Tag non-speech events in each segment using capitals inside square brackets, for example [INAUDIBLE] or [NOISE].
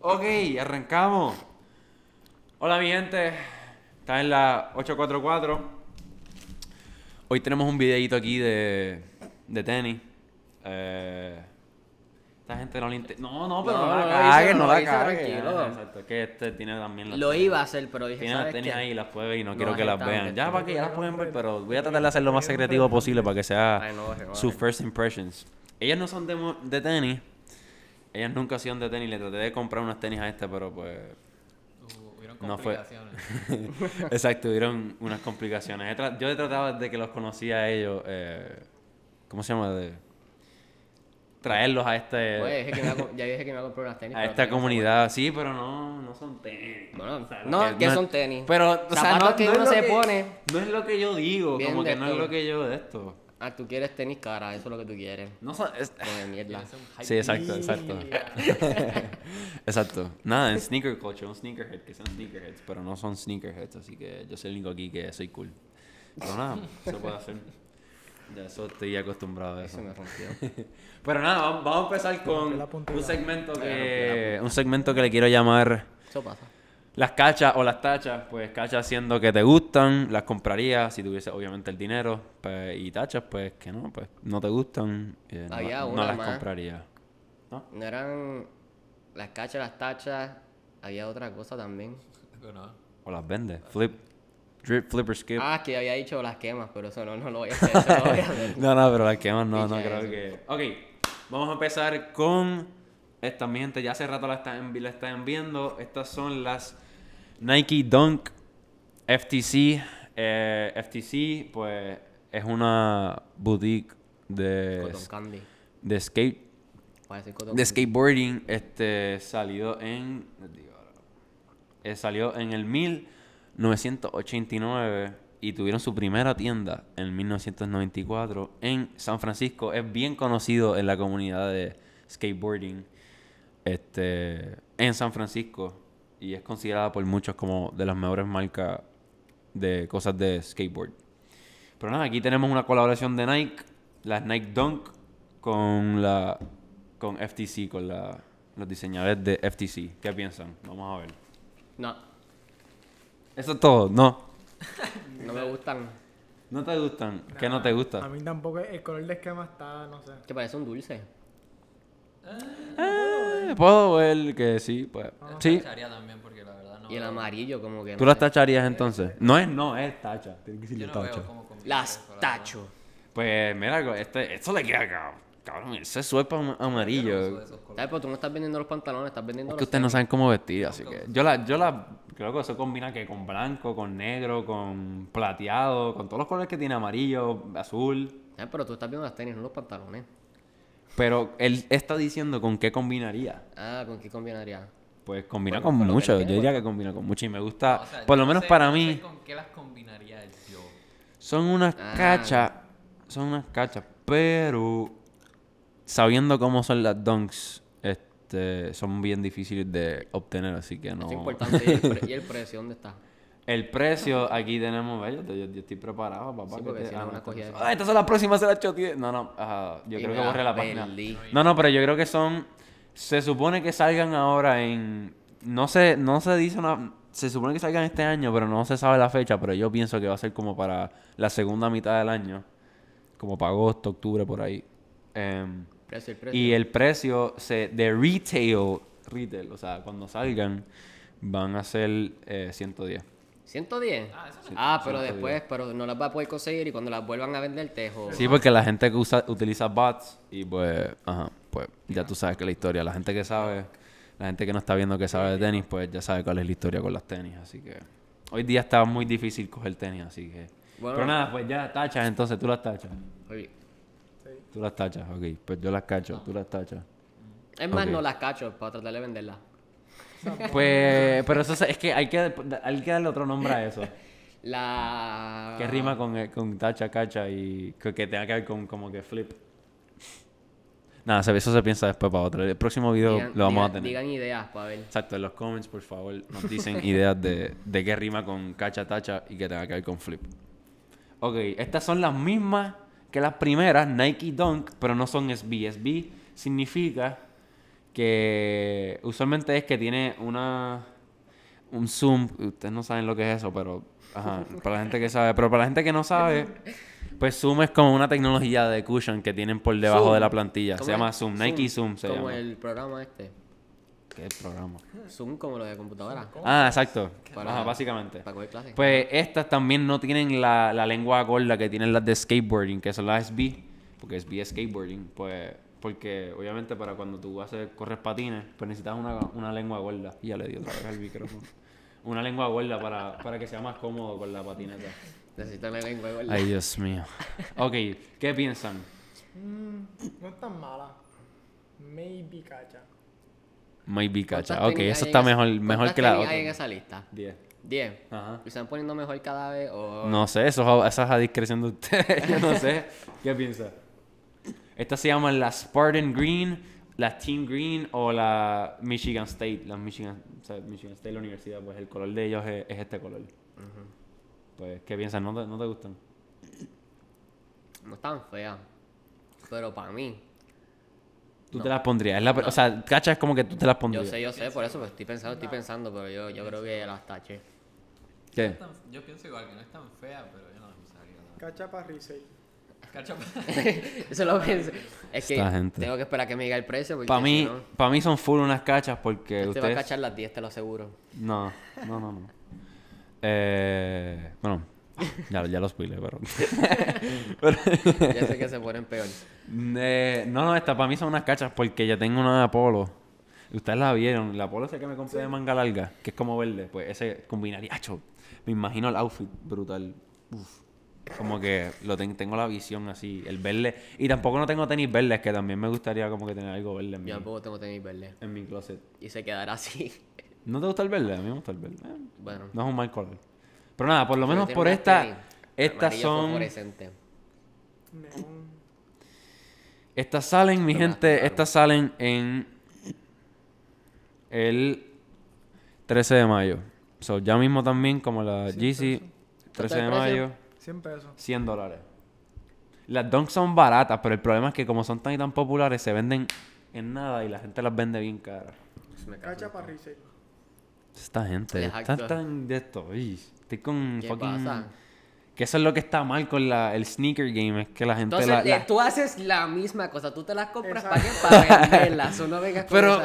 Ok, arrancamos. Hola mi gente, está en la 844. Hoy tenemos un videito aquí de, de tenis. Eh, esta gente no le interesa. No, no, pero no, la que no la cagues. Exacto, que este tiene también Lo iba a hacer, pero dije, Tiene las tenis ahí, las puede ver y no, quiero que las vean. Ya, para que ya las pueden ver, pero voy a tratar de hacer lo más secretivo posible para que sea Su first impressions. Ellas no son de, de tenis, ellas nunca hacían de tenis. Le traté de comprar unas tenis a este, pero pues. no fue. [LAUGHS] Exacto, hubieron unas complicaciones. Yo le trataba de que los conocía a ellos. Eh, ¿Cómo se llama? De traerlos a este. Pues que ya dije que me iba a comprar unas tenis. A esta comunidad, sí, pero no, no son tenis. Bueno, no, que, son tenis. Pero, o sea, no, que uno se pone. No es lo que yo digo, como que no es lo que yo de esto. Ah, tú quieres tenis cara, eso es lo que tú quieres. No es... mierda. [LAUGHS] Sí, exacto, exacto. [LAUGHS] exacto. Nada, en sneaker culture, un sneakerhead, que son sneakerheads, pero no son sneakerheads, así que yo soy el único aquí que soy cool. Pero nada, eso puede hacer. Ya eso estoy acostumbrado a eso. Me [LAUGHS] pero nada, vamos, a empezar con un segmento que un segmento que le quiero llamar Eso pasa. Las cachas o las tachas, pues cachas siendo que te gustan, las compraría si tuviese obviamente el dinero, pues, y tachas, pues que no, pues no te gustan, eh, no, las compraría. ¿No? eran las cachas, las tachas, había otra cosa también. O las vende, flip. Drip, flipper, skip. Ah, que había dicho las quemas, pero eso no, no lo voy a hacer. [LAUGHS] no, no, pero las quemas no, no [LAUGHS] creo que. Ok, vamos a empezar con esta miente Ya hace rato la están, la están viendo. Estas son las Nike Dunk FTC. Eh, FTC, pues, es una boutique de. De skate. De skateboarding. Este salió en. Eh, salió en el 1989 y tuvieron su primera tienda en 1994 en San Francisco. Es bien conocido en la comunidad de skateboarding este, en San Francisco y es considerada por muchos como de las mejores marcas de cosas de skateboard. Pero nada, aquí tenemos una colaboración de Nike, las Nike Dunk con la con FTC, con la, los diseñadores de FTC. ¿Qué piensan? Vamos a ver. No. Eso es todo, no. [LAUGHS] no me gustan. ¿No te gustan? ¿Qué no te gusta? A mí tampoco el color de esquema está, no sé. Que parece un dulce. Ah. Eh, puedo ver que sí, pues. sí. y el amarillo, como que. ¿Tú las tacharías entonces? No es no, es tacha. Tienes que decirle no Las tacho. Pues mira, este, esto le queda cabrón. Cabrón, ese suelpa amarillo. ¿Sabes? Pero tú no estás vendiendo los pantalones, estás vendiendo. Es que ustedes no saben cómo vestir, así que. Yo la, yo la. Creo que eso combina que con blanco, con negro, con plateado, con todos los colores que tiene amarillo, azul. Pero tú estás viendo las tenis, no los pantalones. Pero él está diciendo con qué combinaría. Ah, ¿con qué combinaría? Pues combina con, mucho. Yo diría pues. que combina con mucho. Y me gusta, por lo menos para mí. ¿Con qué las combinaría el yo? Son unas ah. cachas. Son unas cachas. Pero sabiendo cómo son las dunks, este, son bien difíciles de obtener, así que no. Es importante. ¿Y el [LAUGHS] precio dónde está? El precio, aquí tenemos, yo, yo, estoy preparado, papá. estas son las próximas, de No, no, yo creo que borré la página. No, no, pero yo creo que son. Se supone que salgan ahora en. No sé, no se dice Se supone que salgan este año, pero no se sabe la fecha. Pero yo pienso que va a ser como para la segunda mitad del año. Como para agosto, octubre, por ahí. Em, y el precio se, de retail, retail, o sea, cuando salgan, van a ser 110. Eh, 110. Ah, ah, pero después, pero no las va a poder conseguir y cuando las vuelvan a vender te joder. Sí, porque la gente que usa, utiliza bots y pues, ajá, pues ya tú sabes que la historia, la gente que sabe, la gente que no está viendo que sabe de tenis, pues ya sabe cuál es la historia con las tenis, así que hoy día está muy difícil coger tenis, así que Pero nada, pues ya tachas, entonces tú las tachas. Tú las tachas, ok. Pues yo las cacho, tú las tachas. Es más, no las cacho para tratar de venderlas. Pues, pero eso es, que hay que, que darle otro nombre a eso. La. Que rima con, eh, con tacha, cacha y que, tenga que ver con como que flip. Nada, eso se piensa después para otro. El próximo video lo vamos a tener. Digan ideas, Pavel. Exacto, en los comments, por favor, nos dicen [LAUGHS] ideas de, de qué rima con cacha, tacha y que tenga que ver con flip. Ok, estas son las mismas que las primeras, Nike Dunk, pero no son SB. SB significa que usualmente es que tiene una un zoom, ustedes no saben lo que es eso, pero ajá, para la gente que sabe, pero para la gente que no sabe, pues zoom es como una tecnología de cushion que tienen por debajo de la plantilla, se llama zoom, Nike zoom, se como el programa este. ¿Qué el programa? Zoom como lo de computadora. Ah, exacto. ajá, básicamente. Pues estas también no tienen la, la lengua gorda que tienen las de skateboarding, que son las SB, porque SB es skateboarding, pues porque obviamente para cuando tú haces, corres patines, pues necesitas una, una lengua gorda. Y ya le dio otra vez al micrófono. Una lengua gorda para, para que sea más cómodo con la patineta. Necesitas una lengua gorda. Ay, Dios mío. Ok, ¿qué piensan? Mm, no es tan mala. Maybe cacha. Maybe cacha. Ok, eso está mejor, mejor que la otra. hay en esa lista? Diez 10. Ajá. están poniendo mejor cada vez o...? No sé, eso, es a discreción de ustedes. [LAUGHS] Yo no sé. ¿Qué piensas? Estas se llaman las Spartan Green, las Team Green o la Michigan State. La Michigan, Michigan State, la universidad, pues el color de ellos es, este color. Pues, ¿qué piensas? ¿No te, ¿No te gustan? No están feas, pero para mí, Tú te las pondrías. O sea, cacha es como que tú te las pondrías. Yo sé, yo sé, por eso pues, estoy pensando, estoy pensando, pero yo, yo creo que las taché. ¿Qué? Yo pienso igual, que no es tan fea, pero yo no las usaría. Cacha para Rise. [LAUGHS] Eso lo pensé. Es que tengo que esperar a que me diga el precio. Para mí, son full unas cachas porque. Usted ustedes... va a cachar las 10, te lo aseguro. No, no, no. no. Eh, bueno, ya, ya los spoilé, [LAUGHS] pero... ya sé que se ponen peor. Eh, no, no, esta para mí son unas cachas porque ya tengo una de Apolo. Ustedes la vieron. La Apolo esa que me compré de manga larga, que es como verde. Pues ese combinaría. me imagino el outfit brutal. Uf como que lo tengo la visión así, el verde. Y tampoco no tengo tenis verdes, que también me gustaría como que tener algo verde en tampoco tengo tenis verdes. En mi closet. Y se quedará así. ¿No te gusta el verde? A mí me gusta el verde. [LAUGHS] bueno. No es un mal color. Pero nada, por lo menos por esta... Estas son... Estas salen, mi gente, estas salen en el 13 de mayo. So, ya mismo también, como la GC, 13 de mayo. 100 pesos. 100 dólares. Las Dunks son baratas, pero el problema es que como son tan y tan populares, se venden en nada y la gente las vende bien caras. Cacha para Esta gente, están tan de esto. estoy con ¿Qué Que eso es lo que está mal con la, el sneaker game, es que la gente... Entonces, tú haces la misma cosa, tú te las compras para que Para venderlas, o no vengas con Pero,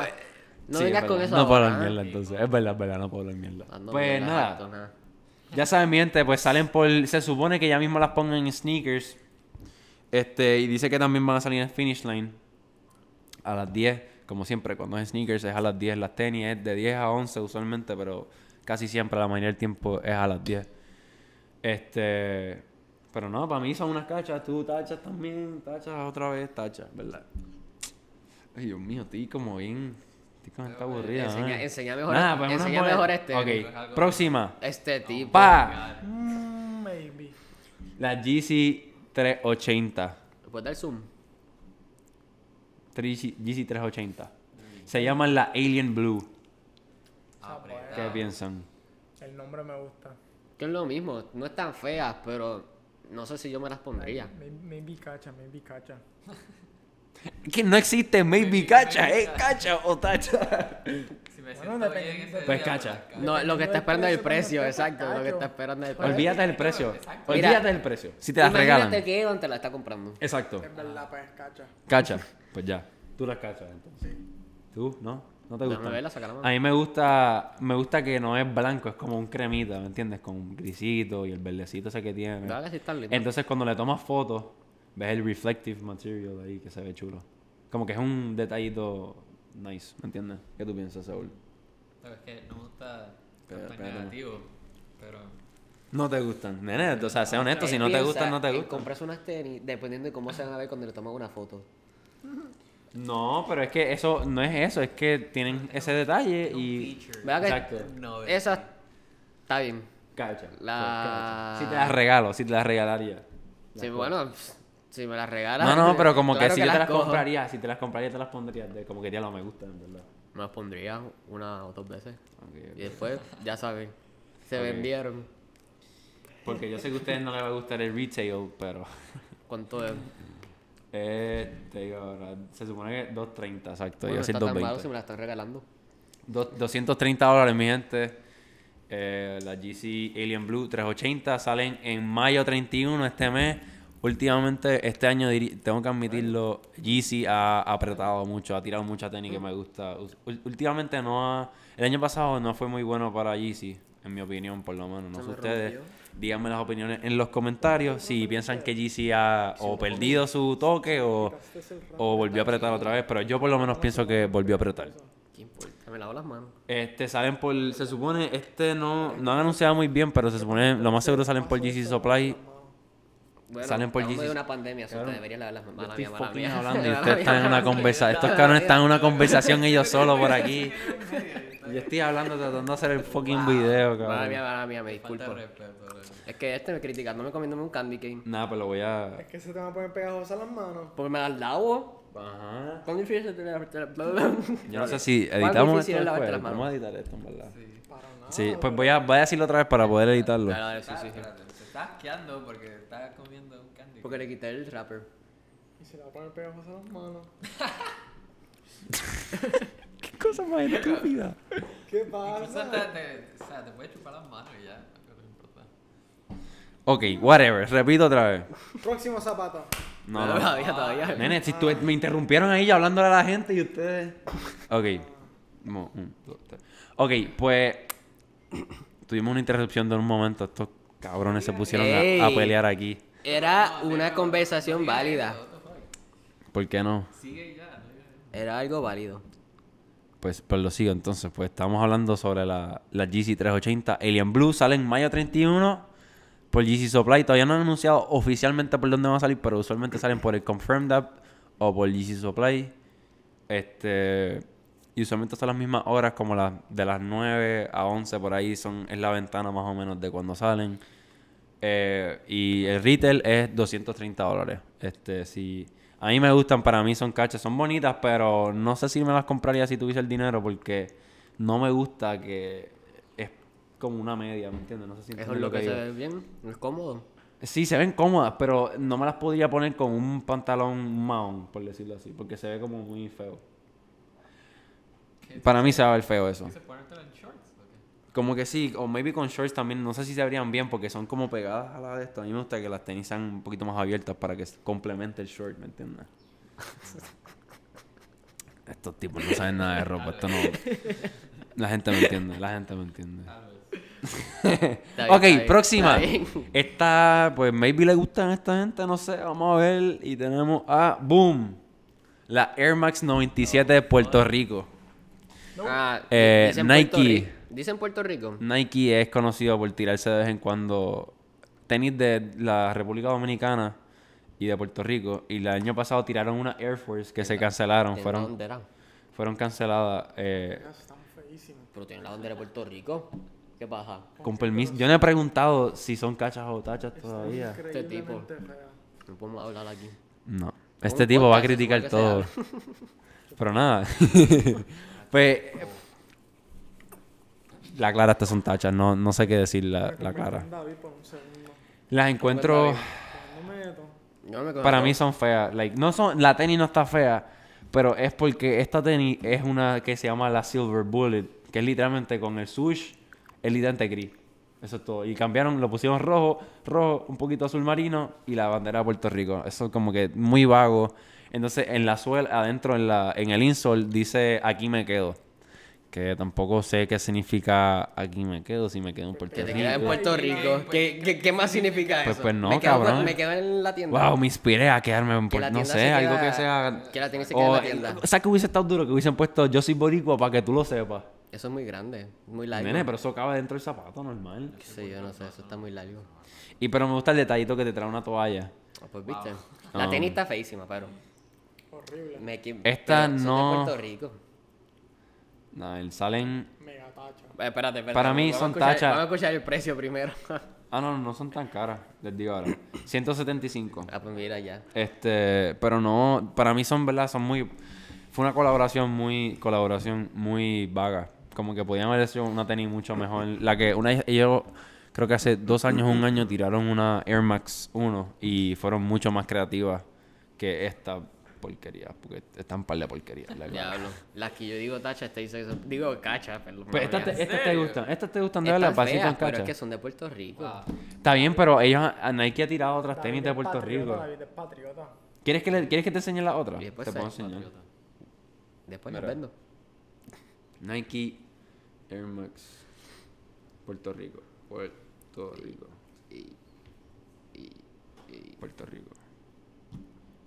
No vengas con eso No puedo hablar mierda, ¿eh? entonces. Es verdad, es verdad, no puedo hablar mierda. Ah, no, pues nada. Ya saben, mi gente, pues salen por. Se supone que ya mismo las pongan en sneakers. Este, y dice que también van a salir en finish line. A las 10, como siempre, cuando es sneakers es a las 10. Las tenis es de 10 a 11 usualmente, pero casi siempre, la mayoría del tiempo es a las 10. Este. Pero no, para mí son unas cachas. Tú tachas también, tachas otra vez, tachas, ¿verdad? Ay, Dios mío, tío, como bien está aburrida. Eh, enseña, mejor, este, pues, mejor este. Ok, próxima. Este tipo. Pa. Mm, la GC 380. ¿Puedes dar zoom? GC 380. Se llaman la Alien Blue. Ah, ah, pues, ¿Qué ah. piensan? El nombre me gusta. Que es lo mismo, no es tan feas, pero no sé si yo me las pondría. Me maybe cacha, maybe cacha. [LAUGHS] que no existe maybe cacha, eh, cacha o tacha. me pues cacha. No, lo que está esperando es el precio, exacto. Lo que está esperando es el precio. Olvídate del precio. Olvídate del precio. Si te la regalan. la está comprando. Exacto. Es verdad, pues cacha. Cacha. Pues ya. Tú las cachas entonces. Sí. ¿Tú? ¿No? ¿No te gusta? A mí me gusta, me gusta que no es blanco, es como un cremita, ¿me entiendes? Con un grisito y el verdecito ese que tiene. Entonces cuando le tomas fotos ves el reflective material ahí que se ve chulo. Como que es un detallito nice, ¿me entiendes? ¿Qué tú piensas, Saúl? Pero es que no me gusta tan negativo, pero... No te gustan. Nene, o sea, sé ah, honesto, si no te gustan, no te eh, gustan. Compras unas tenis dependiendo de cómo se van a ver cuando le tomas una foto. No, pero es que eso no es eso, es que tienen ese detalle y. Exacto. No, esa está bien. Cacha. La... Si te las regalo, si te las regalaría. sí, bueno, si me las regalas. No, no, pues, pero como que, si yo te las compraría, si te las compraría, te las pondría. Como que ya no me gustan, en verdad. Me las pondría una o dos veces. Y después, ya saben, se vendieron. Porque yo sé que a ustedes no les va a gustar el retail, pero. [LAUGHS] ¿Cuánto es? Eh, se supone que 2.30, exacto. yo soy si me están regalando. 230 dólares, mi gente. Eh, la GC Alien Blue 380 salen en mayo 31 este mes últimamente, este año, tengo que admitirlo, Yeezy ha apretado mucho, ha tirado mucha tenis que me gusta. Últimamente no ha... El año pasado no fue muy bueno para Yeezy, en mi opinión, por lo menos. No sé ustedes. Díganme las opiniones en los comentarios si piensan que Yeezy ha o perdido su toque o, volvió a apretar otra vez. Pero yo por lo menos pienso que volvió a apretar. Este, salen por... Se supone... Este no, no han anunciado muy bien, pero se supone... Lo más seguro salen por GC Supply salen por GC. de una pandemia, claro. usted debería lavar las manos. Mala mía, mía. Hablando y [LAUGHS] ustedes están en una conversación. Estos cabrones están en una conversación ellos solos por aquí. Yo estoy hablando tratando de hacer el fucking video, cabrón. Mala mía, mala mía, me disculpo. Es que este me critica, no me comiéndome un candy cane. nada, pero lo voy a. Es que se te van a poner pegajosa las manos. Porque me da el agua. Ajá. ¿Cuán difícil es tener Yo no [LAUGHS] sé si editamos esto. Vamos a editar esto, en verdad. Sí, para nada. Sí, pues voy a, voy a decirlo otra vez para poder editarlo. Claro, sí, sí está asqueando porque está comiendo un candy. Porque le quité el rapper Y se le va a poner a las manos. [LAUGHS] Qué cosa más estúpida. ¿Qué pasa? te- o sea, te puedes chupar las manos y ya. Ok, whatever. Repito otra vez. Próximo zapato. No, no. todavía, todavía. Nene, si tú, me interrumpieron ahí hablando a la gente y ustedes. Ok. Ok, pues. [CLEARS THROAT] Tuvimos una interrupción de un momento. Esto cabrones se pusieron a, pelear aquí. Era una conversación válida. ¿Por qué no? Era algo válido. Pues, pues, lo sigo entonces. Pues estamos hablando sobre la, GC 380. Alien Blue sale en mayo 31 por GC Supply. Todavía no han anunciado oficialmente por dónde va a salir, pero usualmente salen por el Confirmed App o por GC Supply. Este y usualmente son las mismas horas, como las de las 9 a 11 por ahí, son, es la ventana más o menos de cuando salen. Eh, y el retail es 230 dólares. Este, si, a mí me gustan, para mí son cachas, son bonitas, pero no sé si me las compraría si tuviese el dinero, porque no me gusta que es como una media, ¿me entiendes? No sé si es lo que, se ve bien, es cómodo. Sí, se ven cómodas, pero no me las podría poner con un pantalón maón, por decirlo así, porque se ve como muy feo. Para mí se va a ver feo eso. Como que sí, o maybe con shorts también, no sé si se abrían bien porque son como pegadas a la de esto. A mí me gusta que las tenis sean un poquito más abiertas para que complemente el short, ¿me entiendes? [LAUGHS] Estos tipos no saben nada de ropa, esto no. La gente me entiende, la gente me entiende. [LAUGHS] ok, próxima. Esta, pues maybe le gustan a esta gente, no sé, vamos a ver. Y tenemos a Boom, la Air Max 97 de Puerto Rico. Ah, eh, Nike. Dicen Puerto Rico. Nike es conocido por tirarse de vez en cuando tenis de la República Dominicana y de Puerto Rico. Y el año pasado tiraron una Air Force que se cancelaron. fueron, fueron canceladas. Eh, pero tienen la bandera de Puerto Rico. ¿Qué pasa? Con permiso. Yo no he preguntado si son cachas o tachas todavía. Este tipo. No podemos hablar aquí. No. Este tipo va a criticar todo. [LAUGHS] Pero nada. [LAUGHS] Pues, la clara, estas son tachas, no, no sé qué decir la, la clara. Las encuentro. Pues, para mí son feas. no son, la tenis no está fea, pero es porque esta tenis es una que se llama la Silver Bullet, que es literalmente con el sush, el literalmente gris. Eso es todo. Y cambiaron, lo pusieron rojo, rojo, un poquito azul marino y la bandera de Puerto Rico. Eso es como que muy vago. Entonces, en la suela, adentro, en, la, en el insol, dice aquí me quedo. Que tampoco sé qué significa aquí me quedo, si me quedo en Puerto que Rico. en Puerto Rico. ¿Qué, más significa pues, eso? Pues no, cabrón. me quedo en la tienda. Wow, me inspiré a quedarme en Puerto No sé, algo que sea. Que la tienda se quede en la tienda. O sea, que hubiese estado duro que hubiesen puesto yo soy boricua para que tú lo sepas. Eso es muy grande, muy largo. pero eso cabe dentro del zapato, normal. Sí, yo no sé, eso está muy largo. Y pero me gusta el detallito que te trae una toalla. Ah, pues viste. La ah. tenis está feísima, pero. Horrible. Esta no. es de Puerto Rico. No, salen. Mega tacha. Eh, espérate, espérate. Para mí son tachas. Vamos a escuchar el precio primero. [LAUGHS] ah, no, no son tan caras, les digo ahora. 175. [LAUGHS] Ah, pues mira ya. Este, pero no, para mí son, ¿verdad? Son muy fue una colaboración muy colaboración muy vaga como que podían haber sido una tenis mucho mejor. La que una ellos creo que hace dos años, un año, tiraron una Air Max 1 y fueron mucho más creativas que esta porquería, porque están par de porquerías. Diablo. Las que yo digo tacha, este pues te dice Digo cachas pero estas te, gustan, estas te gustan de verdad, las es que son de Puerto Rico. Ah. Está bien, pero ellos, ah, Nike ha tirado otras tenis de Puerto Rico. ¿Quieres que, ¿Quieres que te enseñe la otra? Después te puedo enseñar. Después las vendo. Nike Air Max Puerto Rico. Puerto Rico. Puerto Rico.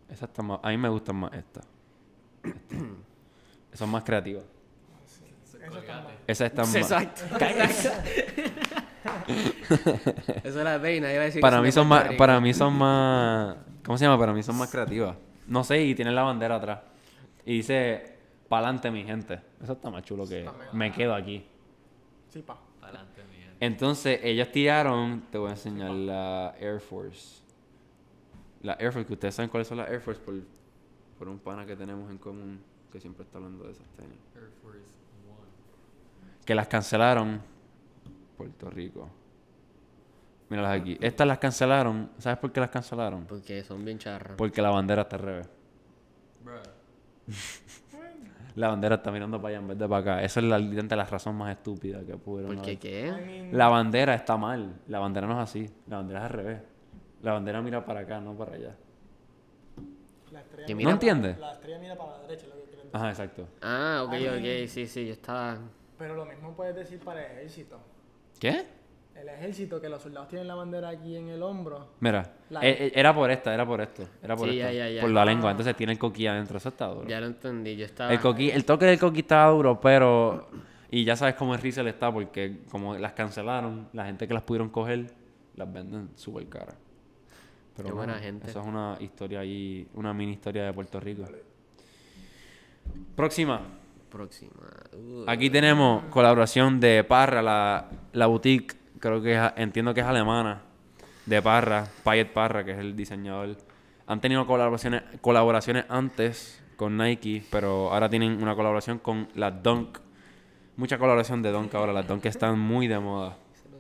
Esa más, a mí me gustan más estas. Son más creativas. Esa están [LAUGHS] [LAUGHS] más. Exacto. Esa es la Para mí son más, para mí son más, ¿cómo se llama? Para mí son más creativas. No sé, y tienen la bandera atrás. Y dice, pa'lante mi gente eso está más chulo que me quedo aquí. Sí, pa. Adelante, Entonces, Ellas tiraron, te voy a enseñar la Air Force. La Air Force, que ustedes saben cuáles son las Air Force por, por un pana que tenemos en común que siempre está hablando de esas tenis. Air Force One. Que las cancelaron Puerto Rico. Míralas aquí. Estas las cancelaron. ¿Sabes por qué las cancelaron? Porque son bien charras. Porque la bandera está al revés. Bruh. [LAUGHS] la bandera está mirando para allá en vez de para acá. Esa es la, razón más estúpida que pudieron ¿Por qué qué? La bandera está mal. La bandera no es así. La bandera es al revés. La bandera mira para acá, no para allá. La mira ¿No entiendes? La estrella mira para la derecha, lo que Ajá, exacto. Ah, ok, ok, sí, sí, yo Pero lo mismo puedes decir para el ejército. ¿Qué? el ejército, que los soldados tienen la bandera aquí en el hombro. Mira, eh, eh, era por esta, era por esto. Era por esto. Por la lengua. Entonces tiene el coquí adentro. Eso está duro. Ya lo entendí. Yo estaba. El, toque del coquí estaba duro, pero. Y ya sabes cómo es Riesel está, porque como las cancelaron, la gente que las pudieron coger, las venden súper cara Pero Qué buena gente. Esa es una historia ahí, una mini historia de Puerto Rico. Próxima. Próxima. Uh. Aquí tenemos colaboración de Parra, la, la boutique creo que entiendo que es alemana, de Parra, Payet Parra, que es el diseñador. Han tenido colaboraciones, colaboraciones antes con Nike, pero ahora tienen una colaboración con la Dunk. Mucha colaboración de Dunk ahora, las Dunk están muy de moda.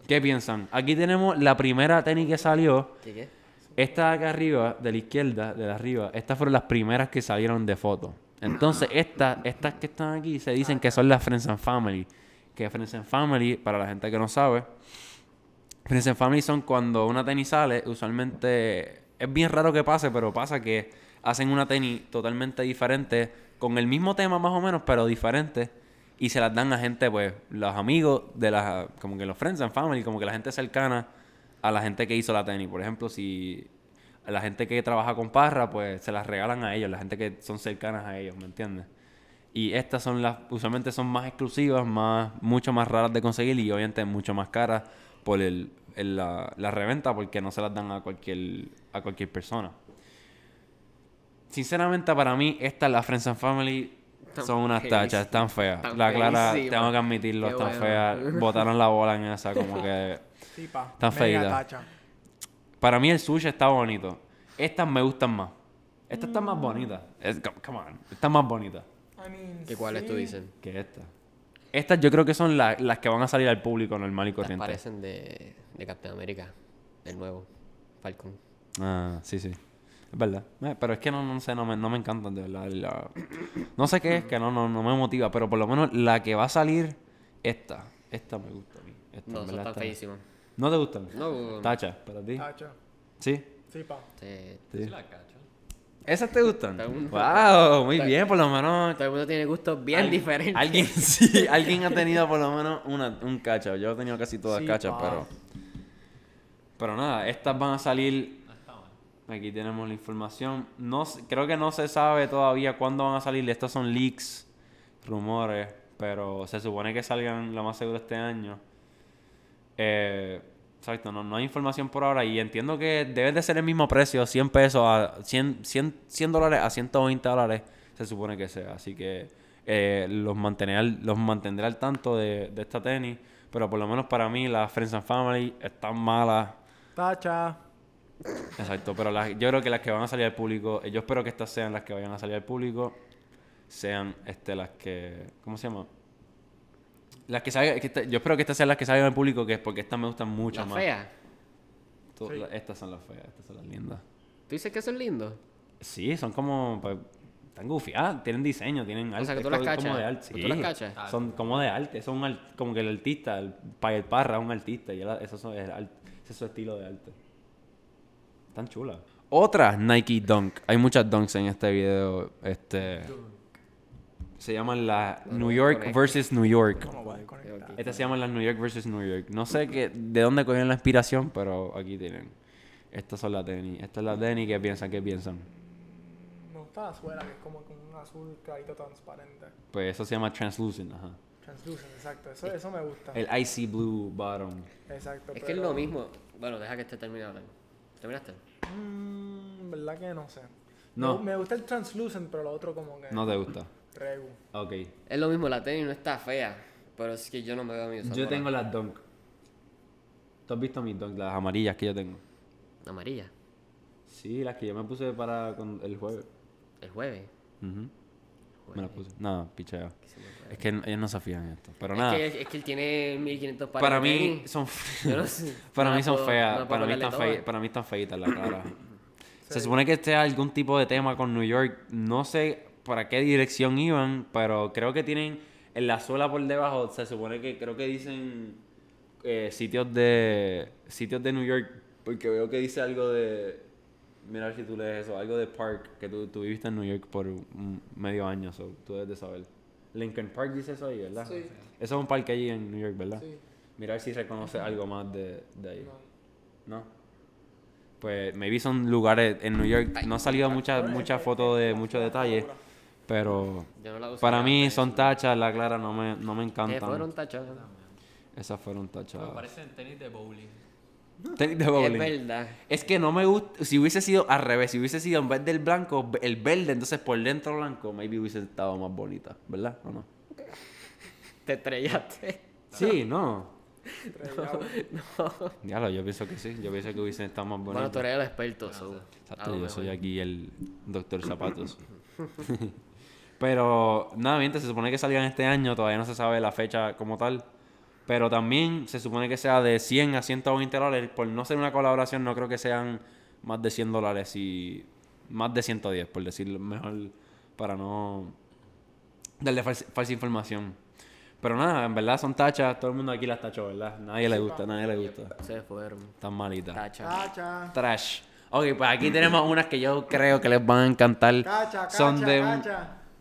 ¿Qué piensan? Aquí tenemos la primera tenis que salió. ¿Qué qué? Esta de acá arriba, de la izquierda, de la arriba, estas fueron las primeras que salieron de foto. Entonces, estas, estas que están aquí se dicen que son las Friends and Family. Que Friends and Family, para la gente que no sabe, Friends and Family son cuando una tenis sale, usualmente es bien raro que pase, pero pasa que hacen una tenis totalmente diferente, con el mismo tema más o menos, pero diferente. Y se las dan a gente, pues, los amigos de las, como que los friends and family, como que la gente cercana a la gente que hizo la tenis. Por ejemplo, si la gente que trabaja con Parra, pues se las regalan a ellos, la gente que son cercanas a ellos, ¿me entiendes? Y estas son las, usualmente son más exclusivas, más, mucho más raras de conseguir y obviamente mucho más caras por el, la, reventa porque no se las dan a cualquier, a cualquier persona. Sinceramente, para mí, estas, las Friends and Family, son unas tachas, están feas. la Clara, tengo que admitirlo, están feas. [LAUGHS] Botaron la bola en esa, como [LAUGHS] que. Están Para mí, el sushi está bonito. Estas me gustan más. Estas están más bonitas. come on, están más bonitas. I mean, ¿Que cuáles tú dices? Que esta estas yo creo que son las que van a salir al público normal y corriente. Las parecen de, de Captain America, del nuevo, Falcon. Ah, sí, sí. Es verdad. Eh, pero es que no, no sé, no me, no me encantan, de verdad. No sé qué es, que no, no, me motiva, pero por lo menos la que va a salir, esta. Esta me gusta a mí. Esta, no, está feísima. ¿No te gustan? No. Tacha, para ti. Tacha. ¿Sí? Sí, pa. Sí, la cacho. ¿Esas te gustan? wow, muy bien, por lo menos. Todo el mundo tiene gustos bien diferentes. Alguien, [LAUGHS] sí, alguien ha tenido por lo menos un cacho. Yo he tenido casi todas cachas, pero. Pero nada, estas van a salir. Aquí tenemos la información. No, creo que no se sabe todavía cuándo van a salir. Estas son leaks, rumores, pero se supone que salgan lo más seguro este año. Eh, Exacto, no, no hay información por ahora y entiendo que debe de ser el mismo precio, 100 pesos a 100, 100, dólares a 120 dólares se supone que sea. Así que eh, los, mantener, los mantendré al tanto de, esta tenis, pero por lo menos para mí las Friends and Family están malas. Tacha. Exacto, pero yo creo que las que van a salir al público, yo espero que estas sean las que vayan a salir al público, sean este, las que, ¿cómo se llama? Las que yo espero que estas sean las que salgan al público, que es porque estas me gustan mucho más. feas? estas son las feas, estas son las lindas. ¿Tú dices que son lindos? Sí, son como. Pues, están gufiadas, tienen diseño, tienen arte. sea, que tú las cachas. de arte. las Son como de arte, son como que el artista, el, parra un artista, y eso es ese es su estilo de arte. Están chulas. Otra Nike Dunk. Hay muchas Dunks en este video. Este se llaman la New York versus New York. Estas se llaman las New York versus New York. No sé qué, de dónde cogieron la inspiración, pero aquí tienen. Estas son las Denny estas es la Denny ¿Qué piensan? ¿Qué piensan? Me gusta la suela, que es como con un azul clarito transparente. Pues eso se llama translucent, ajá. Translucent, exacto. Eso, eso me gusta. El icy blue bottom. Exacto. Es que es lo mismo. Bueno, deja que esté terminado. ¿Terminaste? Mmm, verdad que no sé. No. me gusta el translucent, pero lo otro como que. No te gusta. Es lo mismo, la tenis no está fea, pero es que yo no me veo a mí Yo tengo las Dunk. ¿Tú has visto mis Dunk, las amarillas que yo tengo? ¿Amarillas? Sí, las que yo me puse para el jueves. ¿El jueves? Me las puse. No, picheo. Es que ellos no se fían en esto. Pero Es nada. que, es que él tiene 1500 páginas. para mí son [LAUGHS] sé. [LAUGHS] para mí son feas para mí están feitas para mí están feitas las caras se supone que este algún tipo de tema con New York no sé para qué dirección iban, pero creo que tienen en la suela por debajo, se supone que creo que dicen eh, sitios de sitios de New York, porque veo que dice algo de mira si tú lees eso, algo de Park, que tú, viviste en New York por medio año, so, tú debes de saber. Lincoln Park dice eso ahí, ¿verdad? Eso es un parque allí en New York, ¿verdad? Sí. Mirar si reconoce algo más de, de ahí. No. no. Pues maybe son lugares en New York. No ha salido muchas mucha fotos de muchos detalles. Pero para mí son tachas, la clara no me, no me encantan. fueron tachas? Esas fueron tachadas. Me parecen tenis de bowling. Tenis de bowling. Es verdad. Es que no me gusta. Si hubiese sido al revés, si hubiese sido en vez del blanco, el verde, entonces por dentro blanco, maybe hubiese estado más bonita, ¿verdad? ¿O no? Te estrellaste. Sí, no. no. Ya lo yo pienso que sí. Yo pienso que hubiese estado más bonita. Bueno, tú eres el experto, so. yo soy aquí el doctor zapatos. [LAUGHS] Pero nada, mientras se supone que salgan este año, todavía no se sabe la fecha como tal. Pero también se supone que sea de 100 a 120 dólares. Por no ser una colaboración, no creo que sean más de 100 dólares y más de 110, por decirlo mejor, para no darle falsa, información. Pero nada, en verdad son tachas, todo el mundo aquí las tachó, ¿verdad? Nadie le gusta, nadie le gusta. Se fueron. Están malitas. Tacha. Trash. Ok, pues aquí tenemos unas que yo creo que les van a encantar. son de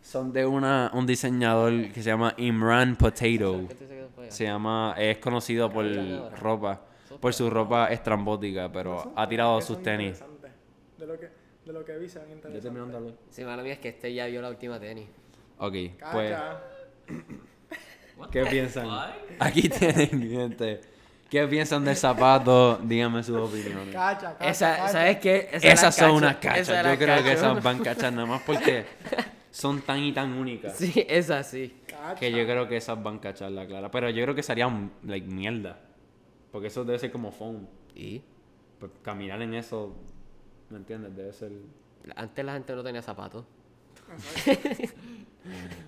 son de una, un diseñador que se llama Imran Potato. Se llama, es conocido por ropa, por su ropa estrambótica, pero ha tirado sus tenis. De lo que, de lo que vi se Yo Sí, mala mía es que este ya vio la última tenis. Ok, pues. [LAUGHS] ¿Qué piensan? Aquí tienen, gente. ¿Qué piensan de zapato? Díganme sus opiniones. Esa, ¿Sabes qué? Esas son unas cachas. Yo creo que esas van cachas nada más porque [LAUGHS] son tan y tan únicas. Sí, [LAUGHS] es así. Que yo creo que esas van a cachar la clara. Pero yo creo que sería, like mierda. Porque eso debe ser como foam. ¿Y? Pues caminar en eso, ¿me entiendes? Debe ser. Antes la gente no tenía zapatos.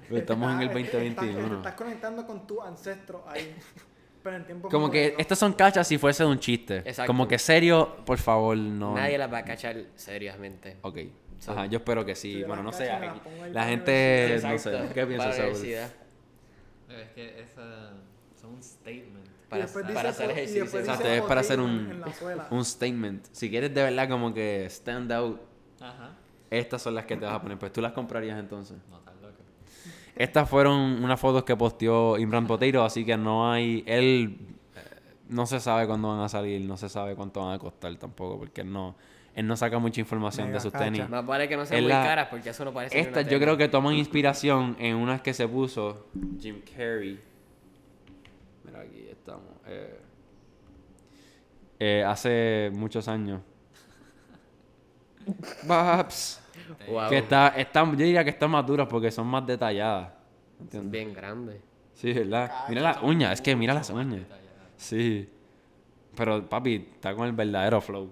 Pues estamos en el 2021. Estás, conectando con tu ancestro ahí. [LAUGHS] Pero en tiempo como que estas son cachas si fuese un chiste. Exacto. Como que serio, por favor, no. Nadie las va a cachar seriamente. Ok. Ajá, yo espero que sí. Bueno, no sé. La, gente, no sé, ¿qué piensas, Saúl? Es que esa, son un statement. Para, para hacer ejercicio. Exacto, es para hacer un, [LAUGHS] un statement. Si quieres de verdad como que stand out, estas son las que te vas a poner. Pues tú las comprarías entonces. No, Estas fueron unas fotos que posteó Imran Potero así que no hay... Él eh, no se sabe cuándo van a salir, no se sabe cuánto van a costar tampoco, porque no él no saca mucha información de sus tenis. Más vale que no sean muy caras porque eso no parece. Estas yo creo que toman inspiración en unas que se puso Jim Carrey. Mira, aquí estamos. Eh, eh, hace muchos años. Babs. [LAUGHS] Que está, yo diría que están más duras porque son más detalladas. ¿entiendes? Bien grandes. Sí, ¿verdad? mira las uñas, es que mira las uñas. Sí. Pero papi, está con el verdadero flow.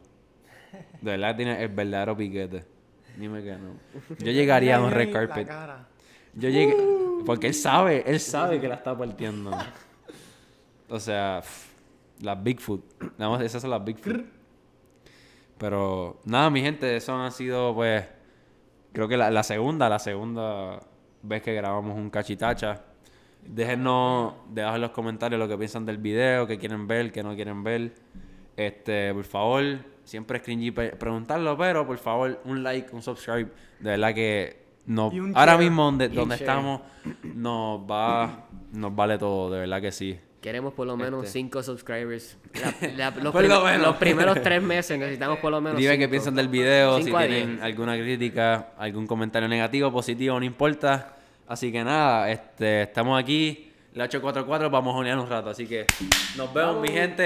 De verdad tiene el verdadero piquete. Dime que no. [LAUGHS] Yo llegaría a un red carpet. Yo llegué. Uh. Porque él sabe, él sabe que la está partiendo. O sea, las Bigfoot. Nada esas son las Bigfoot. Pero nada, mi gente, eso ha sido pues. Creo que la, segunda, la segunda vez que grabamos un cachitacha. Déjenos debajo en los comentarios lo que piensan del video, qué quieren ver, qué no quieren ver. Este, por favor, siempre es preguntarlo, pero por favor, un like, un subscribe. De verdad que no, ahora mismo donde, estamos nos va nos vale todo, de verdad que sí. Queremos por lo menos 5 este. subscribers. [LAUGHS] los, primeros 3 [LAUGHS] meses necesitamos por lo menos. Dime qué piensan del video, si tienen alguna crítica, algún comentario negativo, positivo, no importa. Así que nada, este, estamos aquí, la 844, vamos a unir un rato. Así que nos vemos, mi gente.